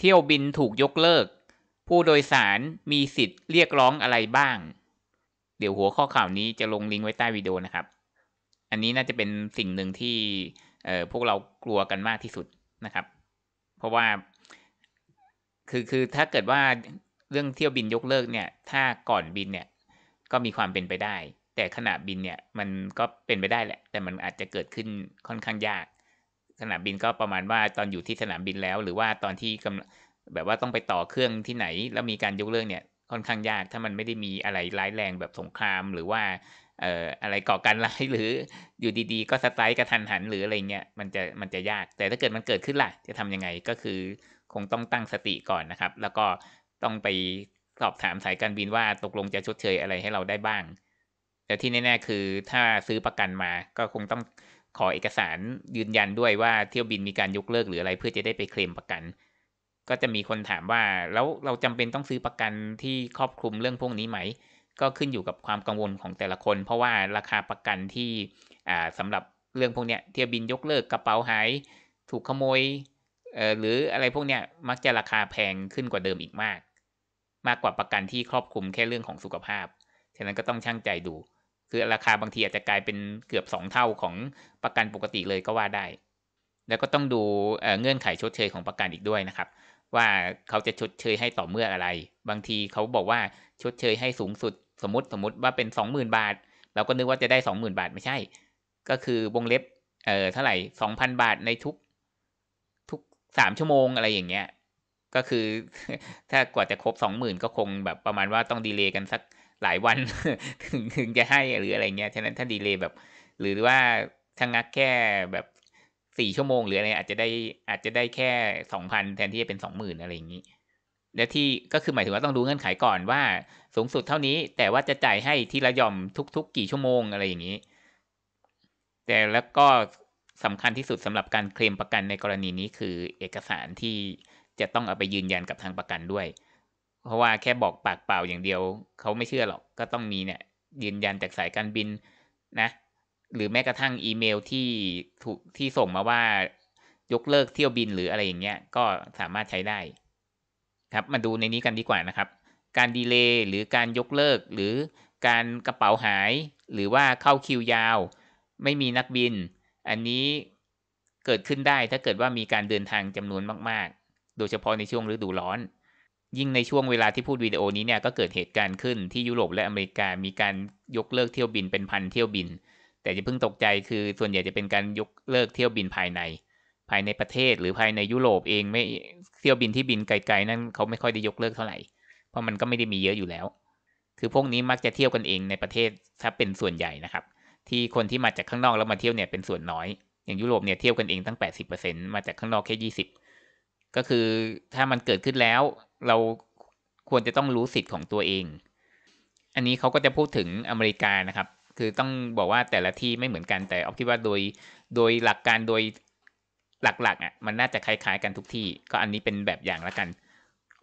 เที่ยวบินถูกยกเลิก ผู้โดยสารมีสิทธิ์เรียกร้องอะไรบ้าง เดี๋ยวหัวข้อข่าวนี้จะลงลิงก์ไว้ใต้วิดีโอนะครับ อันนี้น่าจะเป็นสิ่งหนึ่งที่พวกเรากลัวกันมากที่สุดนะครับ เพราะว่าคือคือถ้าเกิดว่าเรื่องเที่ยวบินยกเลิกเนี่ย ถ้าก่อนบินเนี่ยก็มีความเป็นไปได้ แต่ขณะบินเนี่ยมันก็เป็นไปได้แหละ แต่มันอาจจะเกิดขึ้นค่อนข้างยากสนามบินก็ประมาณว่าตอนอยู่ที่สนามบินแล้ว หรือว่าตอนที่กาแบบว่าต้องไปต่อเครื่องที่ไหน แล้วมีการยกเลิกเนี่ยค่อนข้างยาก ถ้ามันไม่ได้มีอะไรร้ายแรงแบบสงครามหรือว่า เอ่ออะไรก่อการร้ายหรืออยู่ดีๆ ก็สไตล์กระทันหันหรืออะไรเงี้ยมันจะมันจะยาก แต่ถ้าเกิดมันเกิดขึ้นล่ะ จะทํำยังไงก็คือคงต้องตั้งสติก่อนนะครับ แล้วก็ต้องไปสอบถามสายการบินว่าตกลงจะชดเชยอะไรให้เราได้บ้างแต่ที่แน่ ๆ คือถ้าซื้อประกันมาก็คงต้องขอเอกสารยืนยันด้วยว่า เที่ยวบินมีการยกเลิกหรืออะไรเพื่อจะได้ไปเคลมประกัน ก็จะมีคนถามว่าแล้วเราจำเป็นต้องซื้อประกันที่ครอบคลุมเรื่องพวกนี้ไหม ก็ขึ้นอยู่กับความกังวลของแต่ละคน เพราะว่าราคาประกันที่สำหรับเรื่องพวกเนี้ยเที่ยวบินยกเลิกกระเป๋าหาย ถูกขโมยหรืออะไรพวกเนี้ยมักจะราคาแพงขึ้นกว่าเดิมอีกมาก มากกว่าประกันที่ครอบคลุมแค่เรื่องของสุขภาพฉะนั้นก็ต้องช่างใจดูคือราคาบางทีอาจจะกลายเป็นเกือบ2เท่าของประกันปกติเลยก็ว่าได้ แล้วก็ต้องดูเงื่อนไขชดเชยของประกันอีกด้วยนะครับ ว่าเขาจะชดเชยให้ต่อเมื่ออะไร บางทีเขาบอกว่าชดเชยให้สูงสุด สมมติสมมติว่าเป็น 20,000 บาทเราก็นึกว่าจะได้ 20,000 บาทไม่ใช่ ก็คือวงเล็บเอ่อเท่าไหร่2,000 บาทในทุกทุก 3 ชั่วโมงอะไรอย่างเงี้ยก็คือถ้ากว่าจะครบ20,000 ก็คง แบบประมาณว่าต้องดีเลย์กันสักหลายวันถึงถึงจะให้หรืออะไรเงี้ย ฉะนั้นถ้าดีเลยแบบ หรือว่าถ้างักแค่แบบสี่ชั่วโมง หรืออะไร อาจจะได้อาจจะได้แค่สองพันแทนที่จะเป็นสองหมื่นอะไรอย่างนี้ และที่ก็คือหมายถึงว่าต้องดูเงื่อนไขก่อนว่าสูงสุดเท่านี้แต่ว่าจะจ่ายให้ทีละย่อมทุก ๆ กี่ชั่วโมงอะไรอย่างนี้ แต่แล้วก็สำคัญที่สุดสำหรับการเคลมประกันในกรณีนี้คือเอกสารที่จะต้องเอาไปยืนยันกับทางประกันด้วยเพราะว่าแค่บอกปากเปล่าอย่างเดียว เขาไม่เชื่อหรอกก็ต้องมีเนี่ยยืนยันจากสายการบินนะหรือแม้กระทั่งอีเมลที่ถูกที่ส่งมาว่า ยกเลิกเที่ยวบินหรืออะไรอย่างเงี้ยก็สามารถใช้ได้ ครับมาดูในนี้กันดีกว่านะครับ การดีเลย์หรือการยกเลิกหรือการกระเป๋าหาย หรือว่าเข้าคิวยาว ไม่มีนักบิน อันนี้เกิดขึ้นได้ถ้าเกิดว่ามีการเดินทางจำนวนมากๆ โดยเฉพาะในช่วงฤดูร้อนยิ่งในช่วงเวลาที่พูดวิดีโอนี้เนี่ยก็เกิดเหตุการณ์ขึ้นที่ยุโรปและอเมริกามีการยกเลิกเที่ยวบินเป็นพันเที่ยวบิน แต่จะเพิ่งตกใจ คือส่วนใหญ่จะเป็นการยกเลิกเที่ยวบินภายใน ภายในประเทศ หรือภายในยุโรปเองไม่เที่ยวบินที่บินไกลๆนั่นเขาไม่ค่อยได้ยกเลิกเท่าไหร่เพราะมันก็ไม่ได้มีเยอะอยู่แล้ว คือพวกนี้มักจะเที่ยวกันเองในประเทศถ้าเป็นส่วนใหญ่นะครับ ที่คนที่มาจากข้างนอกแล้วมาเที่ยวเนี่ยเป็นส่วนน้อย อย่างยุโรปเนี่ยเที่ยวกันเองตั้ง 80%มาจากข้างนอกแค่20ก็คือถ้ามันเกิดขึ้นแล้ว เราควรจะต้องรู้สิทธิ์ของตัวเอง อันนี้เขาก็จะพูดถึงอเมริกานะครับ คือต้องบอกว่าแต่ละที่ไม่เหมือนกัน แต่เอาคิดว่าโดยโดยหลักการโดยหลัก ๆอะ่ะมันน่าจะคล้าย ๆ กันทุกที่ ก็อันนี้เป็นแบบอย่างละกัน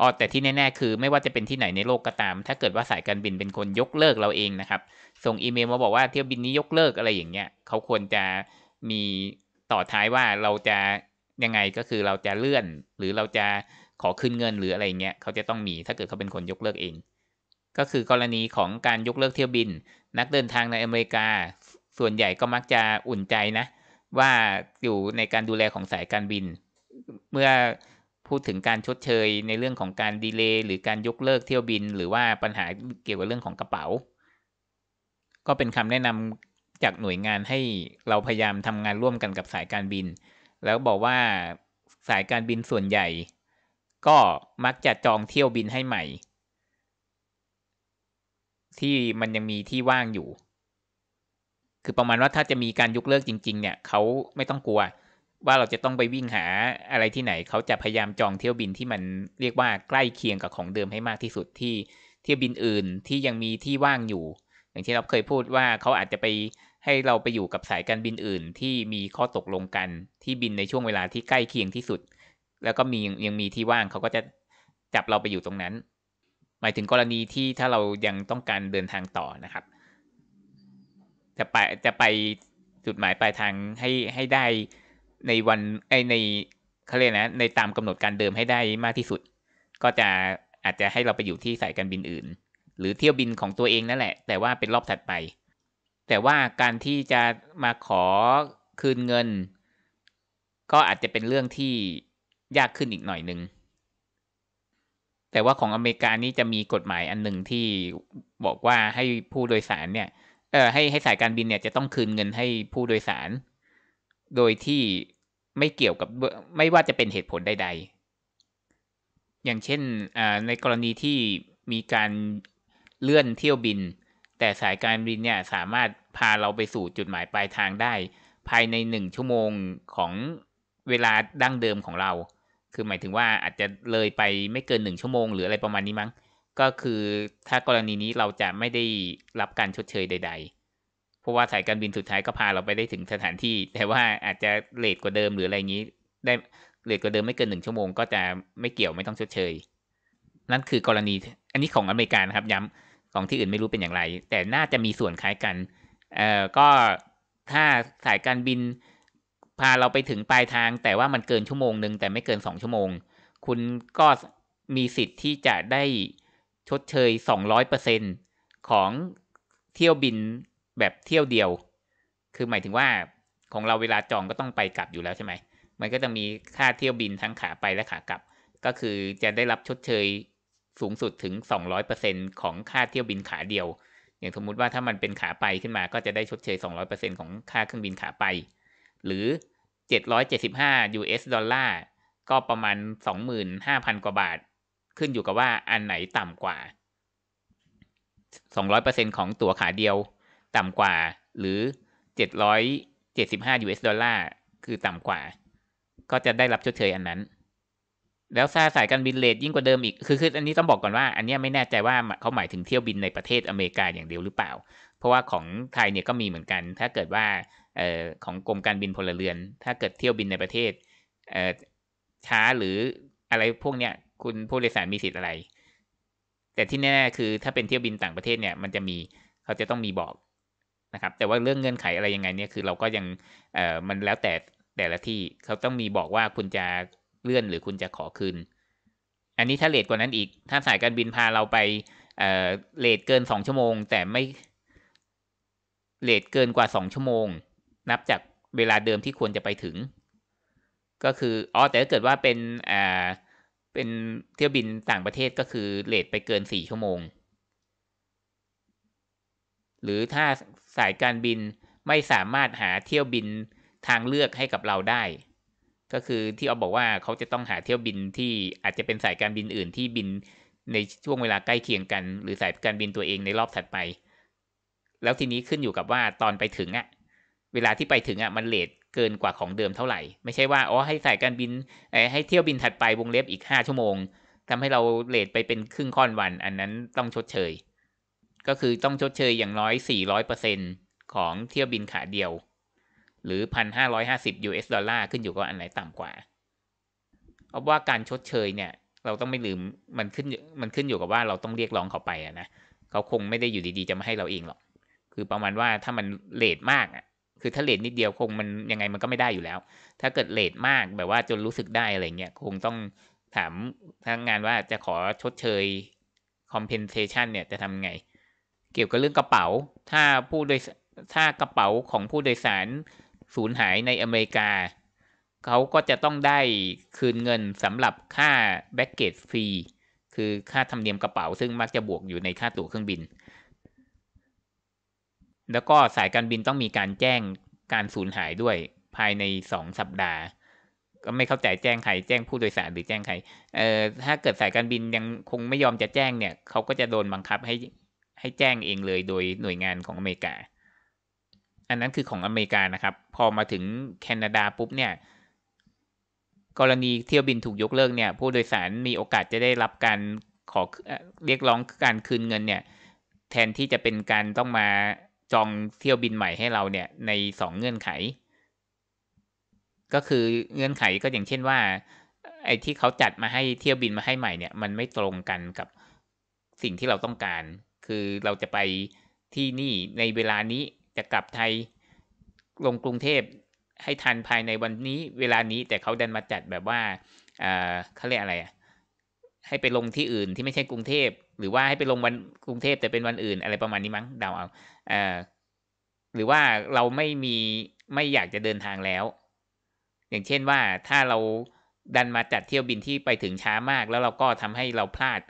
อ๋อแต่ที่แน่ๆคือ ไม่ว่าจะเป็นที่ไหนในโลกก็ตาม ถ้าเกิดว่าสายการบินเป็นคนยกเลิกเราเองนะครับ ส่งอีเมลมาบอกว่าเที่ยวบินนี้ยกเลิกอะไรอย่างเงี้ยเขาควรจะมีต่อท้ายว่าเราจะยังไงก็คือเราจะเลื่อนหรือเราจะขอคืนเงินหรืออะไรเงี้ยเขาจะต้องมีถ้าเกิดเขาเป็นคนยกเลิกเอง ก็คือกรณีของการยกเลิกเที่ยวบิน นักเดินทางในอเมริกาส่วนใหญ่ก็มักจะอุ่นใจนะว่าอยู่ในการดูแลของสายการบิน เมื่อพูดถึงการชดเชยในเรื่องของการดีเลย์หรือการยกเลิกเที่ยวบิน หรือว่าปัญหาเกี่ยวกับเรื่องของกระเป๋า ก็เป็นคำแนะนำจากหน่วยงานให้เราพยายามทำงานร่วมกันกับสายการบินแล้วบอกว่าสายการบินส่วนใหญ่ ก็มักจะจองเที่ยวบินให้ใหม่ ที่มันยังมีที่ว่างอยู่ คือประมาณว่าถ้าจะมีการยกเลิกจริงๆเนี่ยเขาไม่ต้องกลัว ว่าเราจะต้องไปวิ่งหาอะไรที่ไหนเขาจะพยายามจองเที่ยวบินที่มันเรียกว่าใกล้เคียงกับของเดิมให้มากที่สุดที่เที่ยวบินอื่นที่ยังมีที่ว่างอยู่ อย่างที่เราเคยพูดว่าเขาอาจจะไปให้เราไปอยู่กับสายการบินอื่น ที่มีข้อตกลงกันที่บินในช่วงเวลาที่ใกล้เคียงที่สุด แล้วก็มียังมีที่ว่างเขาก็จะจับเราไปอยู่ตรงนั้น หมายถึงกรณีที่ถ้าเรายังต้องการเดินทางต่อนะครับ จะไปจะไปจุดหมายปลายทางให้ให้ได้ในวันไอในเขาเรียกนะ ในตามกำหนดการเดิมให้ได้มากที่สุด ก็จะอาจจะให้เราไปอยู่ที่สายการบินอื่น หรือเที่ยวบินของตัวเองนั่นแหละ แต่ว่าเป็นรอบถัดไปแต่ว่าการที่จะมาขอคืนเงิน ก็อาจจะเป็นเรื่องที่ยากขึ้นอีกหน่อยหนึ่งแต่ว่าของอเมริกานี่จะมีกฎหมายอันหนึ่งที่บอกว่าให้ผู้โดยสารเนี่ย เออให้ให้สายการบินเนี่ยจะต้องคืนเงินให้ผู้โดยสาร โดยที่ไม่เกี่ยวกับไม่ว่าจะเป็นเหตุผลใดๆอย่างเช่นในกรณีที่มีการเลื่อนเที่ยวบินแต่สายการบินเนี่ยสามารถพาเราไปสู่จุดหมายปลายทางได้ ภายใน1ชั่วโมงของเวลาดั้งเดิมของเรา คือหมายถึงว่าอาจจะเลยไปไม่เกิน1ชั่วโมงหรืออะไรประมาณนี้มั้ง ก็คือถ้ากรณีนี้เราจะไม่ได้รับการชดเชยใด ๆ เพราะว่าสายการบินสุดท้ายก็พาเราไปได้ถึงสถานที่ แต่ว่าอาจจะเลทกว่าเดิมหรืออะไรงนี้ ได้เลทกว่าเดิมไม่เกินหนึ่งชั่วโมงก็จะไม่เกี่ยวไม่ต้องชดเชย นั่นคือกรณีอันนี้ของอเมริกานะครับย้ำของที่อื่นไม่รู้เป็นอย่างไร แต่น่าจะมีส่วนคล้ายกันเอ่อก็ถ้าสายการบินพาเราไปถึงปลายทางแต่ว่ามันเกินชั่วโมงหนึ่งแต่ไม่เกินสองชั่วโมง คุณก็มีสิทธิ์ที่จะได้ชดเชยสออองรร้ยเเป์ซ็นของเที่ยวบินแบบเที่ยวเดียว คือหมายถึงว่าของเราเวลาจองก็ต้องไปกลับอยู่แล้วใช่ไหมมันก็จะมีค่าเที่ยวบินทั้งขาไปและขากลับ ก็คือจะได้รับชดเชยสูงสุดถึง 200%ของค่าเที่ยวบินขาเดียว อย่างสมมุติว่าถ้ามันเป็นขาไปขึ้นมาก็จะได้ชดเชย 200%ของค่าเครื่องบินขาไป หรือ775 US ดอลลาร์ก็ประมาณ25,000กว่าบาท ขึ้นอยู่กับว่าอันไหนต่ำกว่า 200%ของตั๋วขาเดียวต่ำกว่าหรือ775 US ดอลลาร์คือต่ำกว่า ก็จะได้รับชดเชยอันนั้นแล้วซาสายการบินเลทยิ่งกว่าเดิมอีก คือคืออันนี้ต้องบอกก่อนว่า อันนี้ไม่แน่ใจว่าเขาหมายถึงเที่ยวบินในประเทศอเมริกาอย่างเดียวหรือเปล่า เพราะว่าของไทยเนี่ยก็มีเหมือนกัน ถ้าเกิดว่าออของกรมการบินพลเรือน ถ้าเกิดเที่ยวบินในประเทศช้าหรืออะไรพวกเนี้ยคุณผู้โดยสารมีสิทธิ์อะไร แต่ที่แน่ๆคือถ้าเป็นเที่ยวบินต่างประเทศเนี่ย มันจะมีเขาจะต้องมีบอกนะครับ แต่ว่าเรื่องเงื่อนไขอะไรยังไงเนี่ยคือเราก็ยังมันแล้วแต่แต่ละที่เขาต้องมีบอกว่าคุณจะเลื่อนหรือคุณจะขอคืน อันนี้ถ้าเลทกว่านั้นอีก ถ้าสายการบินพาเราไปเลทเกินสองชั่วโมง แต่ไม่เลทเกินกว่าสองชั่วโมง นับจากเวลาเดิมที่ควรจะไปถึง ก็คือ อ๋อ แต่ถ้าเกิดว่าเป็นอ่าเป็นเที่ยวบินต่างประเทศก็คือเลทไปเกินสี่ชั่วโมง หรือถ้าสายการบินไม่สามารถหาเที่ยวบินทางเลือกให้กับเราได้ก็คือที่เอาบอกว่าเขาจะต้องหาเที่ยวบินที่อาจจะเป็นสายการบินอื่นที่บินในช่วงเวลาใกล้เคียงกัน หรือสายการบินตัวเองในรอบถัดไป แล้วทีนี้ขึ้นอยู่กับว่าตอนไปถึงอะเวลาที่ไปถึงอะมันเลทเกินกว่าของเดิมเท่าไหร่ ไม่ใช่ว่าอ๋อให้สายการบิน ให้เที่ยวบินถัดไปวงเล็บอีกห้าชั่วโมงทำให้เราเลทไปเป็นครึ่งค่อนวันอันนั้นต้องชดเชยก็คือต้องชดเชยอย่างน้อยสี่ร้อยเปอร์เซ็นของเที่ยวบินขาเดียวหรือ1,550 US ดอลลาร์ขึ้นอยู่กับอันไหนต่ำกว่า เอาว่าการชดเชยเนี่ยเราต้องไม่ลืมมันขึ้นมันขึ้นอยู่กับว่าเราต้องเรียกร้องเขาไปอะนะเขาคงไม่ได้อยู่ดีๆจะมาให้เราเองหรอก คือประมาณว่าถ้ามันเลทมากอะคือถ้าเลทนิดเดียวคงมันยังไงมันก็ไม่ได้อยู่แล้ว ถ้าเกิดเลทมากแบบว่าจนรู้สึกได้อะไรเงี้ยคงต้องถามทางงานว่าจะขอชดเชย compensation เนี่ยจะทำไง เกี่ยวกับเรื่องกระเป๋า ถ้าผู้โดยถ้ากระเป๋าของผู้โดยสารสูญหายในอเมริกาเขาก็จะต้องได้คืนเงินสำหรับค่าแบ็กเกจฟรีคือค่าธรรมเนียมกระเป๋า ซึ่งมักจะบวกอยู่ในค่าตั๋วเครื่องบิน แล้วก็สายการบินต้องมีการแจ้งการสูญหายด้วยภายในสองสัปดาห์ ก็ไม่เข้าใจแจ้งใครแจ้งผู้โดยสารหรือแจ้งใครเอ่อถ้าเกิดสายการบินยังคงไม่ยอมจะแจ้งเนี่ยเขาก็จะโดนบังคับให้ให้แจ้งเองเลยโดยหน่วยงานของอเมริกาอันนั้นคือของอเมริกา นะครับ พอมาถึง แคนาดาปุ๊บเนี่ย กรณีเที่ยวบินถูกยกเลิกเนี่ย ผู้โดยสารมีโอกาสจะได้รับการขอเรียกร้องการคืนเงินเนี่ยแทนที่จะเป็นการต้องมาจองเที่ยวบินใหม่ให้เราเนี่ยในสองเงื่อนไขก็คือเงื่อนไขก็อย่างเช่นว่า ไอ้ที่เขาจัดมาให้เที่ยวบินมาให้ใหม่เนี่ย มันไม่ตรงกันกับสิ่งที่เราต้องการ คือเราจะไปที่นี่ในเวลานี้จะกลับไทยลงกรุงเทพให้ทันภายในวันนี้ เวลานี้แต่เขาดันมาจัดแบบว่าเขาเรียกอะไรอ่ะให้ไปลงที่อื่นที่ไม่ใช่กรุงเทพ หรือว่าให้ไป ลงวันกรุงเทพแต่เป็นวันอื่น อะไรประมาณนี้มั้งเดาเอาเออหรือว่าเราไม่มีไม่อยากจะเดินทางแล้ว อย่างเช่นว่าถ้าเราดันมาจัดเที่ยวบินที่ไปถึงช้ามาก แล้วเราก็ทำให้เราพลาด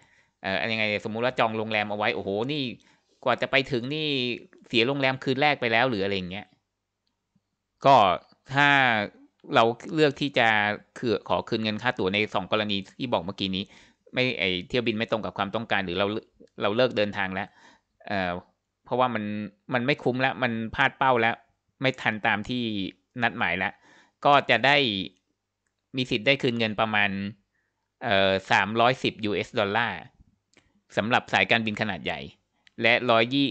เอ่อยังไงสมมุติว่าจองโรงแรมเอาไว้โอ้โหนี่กว่าจะไปถึงนี่เสียโรงแรมคืนแรกไปแล้วหรืออะไรเงี้ย ก็ถ้าเราเลือกที่จะคือขอ คืนเงินค่าตั๋วในสองกรณีที่บอกเมื่อกี้นี้ ไม่ไอเที่ยวบินไม่ตรงกับความต้องการ หรือเราเราเลิกเดินทางแล้ว เอ่อเพราะว่ามันมันไม่คุ้มแล้ว มันพลาดเป้าแล้ว ไม่ทันตามที่นัดหมายแล้วก็จะได้มีสิทธิ์ได้คืนเงินประมาณ เอ่อสามร้อยสิบ US ดอลลาร์สำหรับสายการบินขนาดใหญ่ และร้อยยี่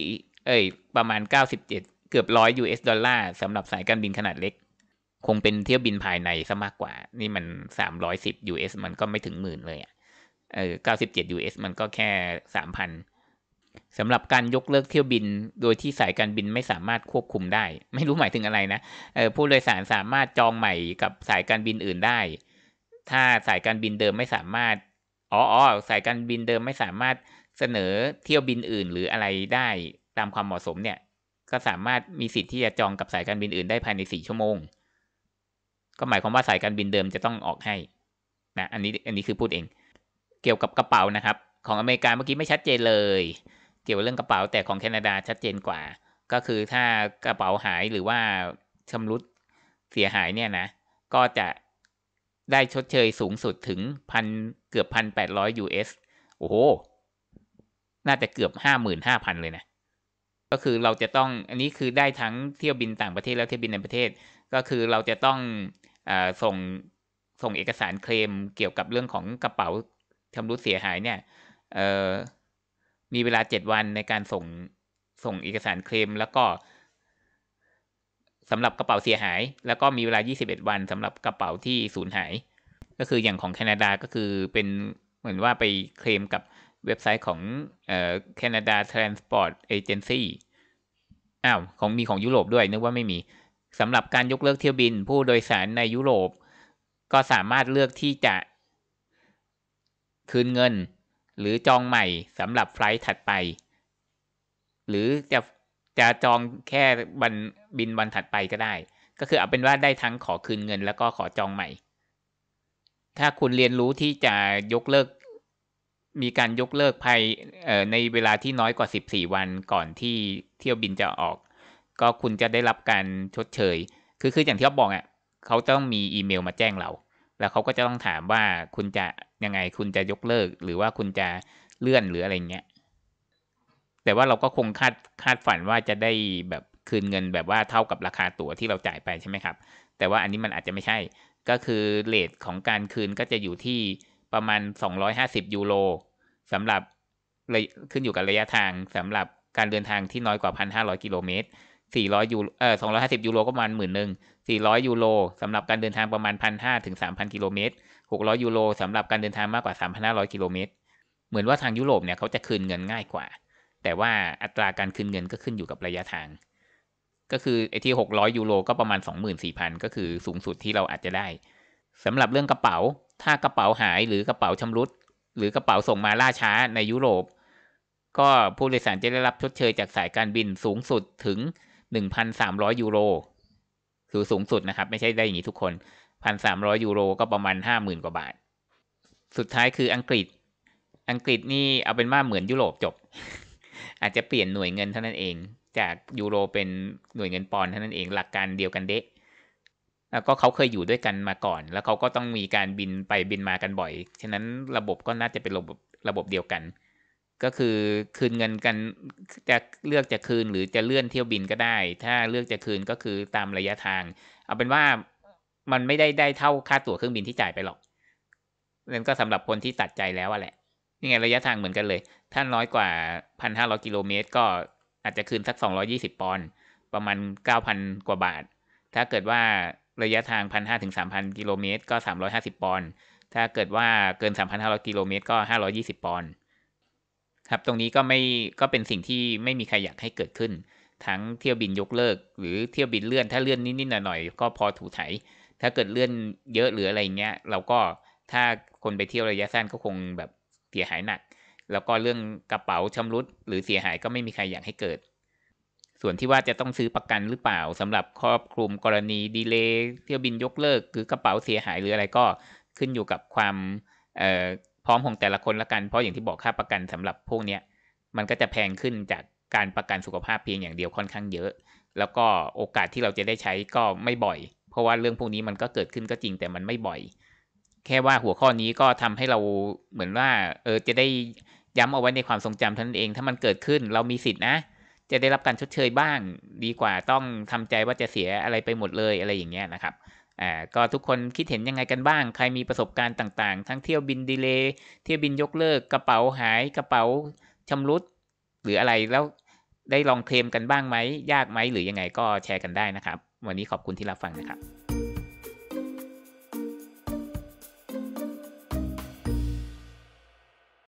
เอ้ยประมาณ97เกือบร้อย US ดอลลาร์สำหรับสายการบินขนาดเล็ก คงเป็นเที่ยวบินภายในซะมากกว่า นี่มัน 310 US มันก็ไม่ถึงหมื่นเลยอะ่ะเออ97 US มันก็แค่ 3,000สำหรับการยกเลิกเที่ยวบินโดยที่สายการบินไม่สามารถควบคุมได้ ไม่รู้หมายถึงอะไรนะเออผู้โดยสารสามารถจองใหม่กับสายการบินอื่นได้ ถ้าสายการบินเดิมไม่สามารถอ๋ออสายการบินเดิมไม่สามารถเสนอเที่ยวบินอื่นหรืออะไรได้ตามความเหมาะสมเนี่ยก็สามารถมีสิทธิ์ที่จะจองกับสายการบินอื่นได้ภายในสี่ชั่วโมง ก็หมายความว่าสายการบินเดิมจะต้องออกให้นะ อันนี้อันนี้คือพูดเอง เกี่ยวกับกระเป๋านะครับของอเมริกาเมื่อกี้ไม่ชัดเจนเลย เกี่ยวเรื่องกระเป๋าแต่ของแคนาดาชัดเจนกว่า ก็คือถ้ากระเป๋าหายหรือว่าชำรุดเสียหายเนี่ยนะ ก็จะได้ชดเชยสูงสุดถึงพันเกือบพันแปดร้อย US โอ้โห น่าจะเกือบห้าหมื่นห้าพันเลยนะก็คือเราจะต้อง อันนี้คือได้ทั้งเที่ยวบินต่างประเทศแล้วเที่ยวบินในประเทศ ก็คือเราจะต้องอส่ง ส่งเอกสารเคลมเกี่ยวกับเรื่องของกระเป๋าทำรุดเสียหายเนี่ยมีเวลาเจ็ดวันในการส่ง ส่งเอกสารเคลมแล้วก็สำหรับกระเป๋าเสียหาย แล้วก็มีเวลา 21 วันสำหรับกระเป๋าที่สูญหาย ก็คืออย่างของแคนาดาก็คือเป็นเหมือนว่าไปเคลมกับเว็บไซต์ของแคนาดา Transport Agency อ้าวของมีของยุโรปด้วยนึกว่าไม่มีสำหรับการยกเลิกเที่ยวบินผู้โดยสารในยุโรป ก็สามารถเลือกที่จะคืนเงิน หรือจองใหม่สำหรับไฟล์ถัดไป หรือจะจะจองแค่บันบินวันถัดไปก็ได้ ก็คือเอาเป็นว่าได้ทั้งขอคืนเงิน แล้วก็ขอจองใหม่ ถ้าคุณเรียนรู้ที่จะยกเลิกมีการยกเลิกภายในเวลาที่น้อยกว่า 14 วันก่อนที่เที่ยวบินจะออก ก็คุณจะได้รับการชดเชยคือคืออย่างที่เขาบอกอ่ะเขาต้องมีอีเมลมาแจ้งเราแล้วเขาก็จะต้องถามว่าคุณจะยังไงคุณจะยกเลิก หรือว่าคุณจะเลื่อนหรืออะไรเงี้ยแต่ว่าเราก็คงคาดคาดฝันว่าจะได้แบบคืนเงินแบบว่าเท่ากับราคาตั๋วที่เราจ่ายไปใช่ไหมครับ แต่ว่าอันนี้มันอาจจะไม่ใช่ก็คือเลทของการคืนก็จะอยู่ที่ประมาณ 250 ยูโรสำหรับขึ้นอยู่กับระยะทางสำหรับการเดินทางที่น้อยกว่า 1,500กิโลเมตร400 ยูเออ 250 ยูโรก็ประมาณหมื่นหนึ่ง400 ยูโรสำหรับการเดินทางประมาณ 1,500ถึง3,000กิโลเมตร 600 ยูโรสำหรับการเดินทางมากกว่า 3,500 กิโลเมตร เหมือนว่าทางยุโรปเนี่ยเขาจะคืนเงินง่ายกว่า แต่ว่าอัตราการคืนเงินก็ขึ้นอยู่กับระยะทาง ก็คือไอ้ที่600 ยูโรก็ประมาณ 24,000 ก็คือสูงสุดที่เราอาจจะได้สำหรับเรื่องกระเป๋าถ้ากระเป๋าหายหรือกระเป๋าชำรุด หรือกระเป๋าส่งมาล่าช้าในยุโรป ก็ผู้โดยสารจะได้รับชดเชยจากสายการบินสูงสุดถึง1,300ยูโร คือสูงสุดนะครับ ไม่ใช่ได้อย่างนี้ทุกคน1,300ยูโรก็ประมาณ50,000กว่าบาทสุดท้ายคืออังกฤษ อังกฤษนี่เอาเป็นว่าเหมือนยุโรปจบ อาจจะเปลี่ยนหน่วยเงินเท่านั้นเอง จากยูโรเป็นหน่วยเงินปอนด์เท่านั้นเองหลักการเดียวกันเดะแล้วก็เขาเคยอยู่ด้วยกันมาก่อน แล้วเขาก็ต้องมีการบินไปบินมากันบ่อย ฉะนั้นระบบก็น่าจะเป็นระบบระบบเดียวกัน ก็คือคืนเงินกัน จะเลือกจะคืนหรือจะเลื่อนเที่ยวบินก็ได้ ถ้าเลือกจะคืนก็คือตามระยะทาง เอาเป็นว่ามันไม่ได้ได้เท่าค่าตั๋วเครื่องบินที่จ่ายไปหรอกนั่นก็สำหรับคนที่ตัดใจแล้วแหละ นี่ไงระยะทางเหมือนกันเลยถ้าน้อยกว่าพันห้ารอกิโลเมตรก็อาจจะคืนสักสิบปอนด์ ประมาณเก้าพันกว่าบาท ถ้าเกิดว่าระยะทาง 1,500ถึง3,000กิโลเมตร ก็ 350 ปอนด์ ถ้าเกิดว่าเกิน 3,500กิโลเมตรก็ 520 ปอนด์ ครับ ตรงนี้ก็ไม่ ก็เป็นสิ่งที่ไม่มีใครอยากให้เกิดขึ้น ทั้งเที่ยวบินยกเลิก หรือเที่ยวบินเลื่อน ถ้าเลื่อนนิด ๆ หน่อย ๆ ก็พอถูไถ ถ้าเกิดเลื่อนเยอะหรืออะไรเงี้ย เราก็ ถ้าคนไปเที่ยวระยะสั้นก็คงแบบเสียหายหนัก แล้วก็เรื่องกระเป๋าชำรุดหรือเสียหายก็ไม่มีใครอยากให้เกิดส่วนที่ว่าจะต้องซื้อประกันหรือเปล่า สำหรับครอบคลุมกรณีดีเลย์เที่ยวบินยกเลิก หรือกระเป๋าเสียหายหรืออะไรก็ขึ้นอยู่กับความพร้อมของแต่ละคนละกัน เพราะอย่างที่บอกค่าประกันสำหรับพวกเนี้ยมันก็จะแพงขึ้นจากการประกันสุขภาพเพียงอย่างเดียวค่อนข้างเยอะ แล้วก็โอกาสที่เราจะได้ใช้ก็ไม่บ่อย เพราะว่าเรื่องพวกนี้มันก็เกิดขึ้นก็จริงแต่มันไม่บ่อย แค่ว่าหัวข้อนี้ก็ทำให้เราเหมือนว่าเออจะได้ย้ำเอาไว้ในความทรงจำท่านเอง ถ้ามันเกิดขึ้นเรามีสิทธินะจะได้รับการชดเชยบ้างดีกว่า ต้องทำใจว่าจะเสียอะไรไปหมดเลยอะไรอย่างเงี้ยนะครับอ่าก็ทุกคนคิดเห็นยังไงกันบ้าง ใครมีประสบการณ์ต่างๆ ทั้งเที่ยวบินดีเลย์เที่ยวบินยกเลิกกระเป๋าหายกระเป๋าชำรุด หรืออะไรแล้วได้ลองเคลมกันบ้างไหม ยากไหมหรือยังไงก็แชร์กันได้นะครับ วันนี้ขอบคุณที่รับฟังนะครับ